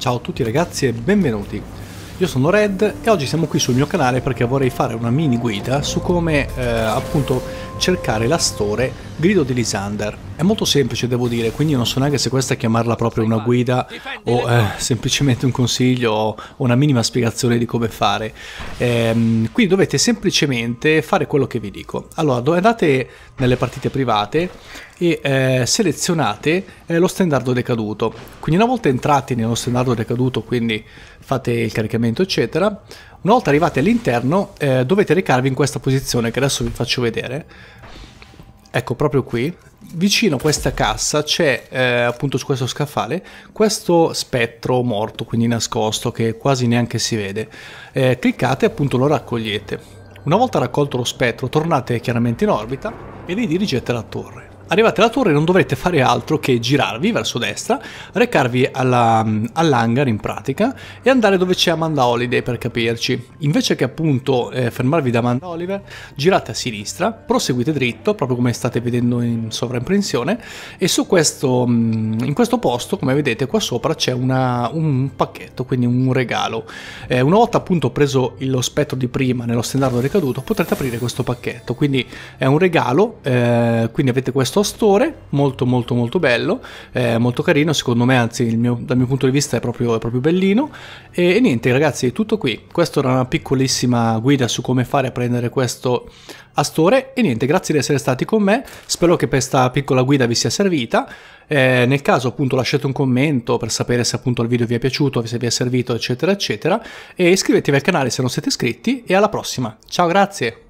Ciao a tutti ragazzi e benvenuti. Io sono Red e oggi siamo qui sul mio canale perché vorrei fare una mini guida su come eh, appunto cercare la store Grido di Lisander. È molto semplice, devo dire, quindi non so neanche se questa è chiamarla proprio una guida o eh, semplicemente un consiglio o una minima spiegazione di come fare. Ehm, qui dovete semplicemente fare quello che vi dico. Allora, andate nelle partite private e eh, selezionate eh, lo standard decaduto. Quindi una volta entrati nello standard decaduto, quindi fate il caricamento, eccetera, una volta arrivati all'interno eh, dovete recarvi in questa posizione che adesso vi faccio vedere Ecco, proprio qui, vicino a questa cassa c'è eh, appunto su questo scaffale questo spettro morto, quindi nascosto, che quasi neanche si vede. Eh, cliccate e appunto lo raccogliete. Una volta raccolto lo spettro tornate chiaramente in orbita e vi dirigete alla torre. Arrivati alla torre non dovrete fare altro che girarvi verso destra, recarvi alla, all'hangar in pratica e andare dove c'è Amanda Holiday per capirci. Invece che appunto eh, fermarvi da Amanda Oliver, girate a sinistra, proseguite dritto, proprio come state vedendo in sovraimpressione, e su questo, mm, in questo posto, come vedete qua sopra, c'è un pacchetto, quindi un regalo. Eh, una volta appunto preso lo spettro di prima nello stendardo ricaduto, potrete aprire questo pacchetto, quindi è un regalo, eh, quindi avete questo stostore, molto molto molto bello, eh, molto carino, secondo me, anzi mio, dal mio punto di vista è proprio, è proprio bellino. E, e, niente ragazzi, tutto qui. Questa era una piccolissima guida su come fare a prendere questo astore e niente, grazie di essere stati con me, spero che questa piccola guida vi sia servita. Eh, nel caso appunto lasciate un commento per sapere se appunto il video vi è piaciuto, se vi è servito eccetera eccetera e iscrivetevi al canale se non siete iscritti e alla prossima. Ciao, grazie!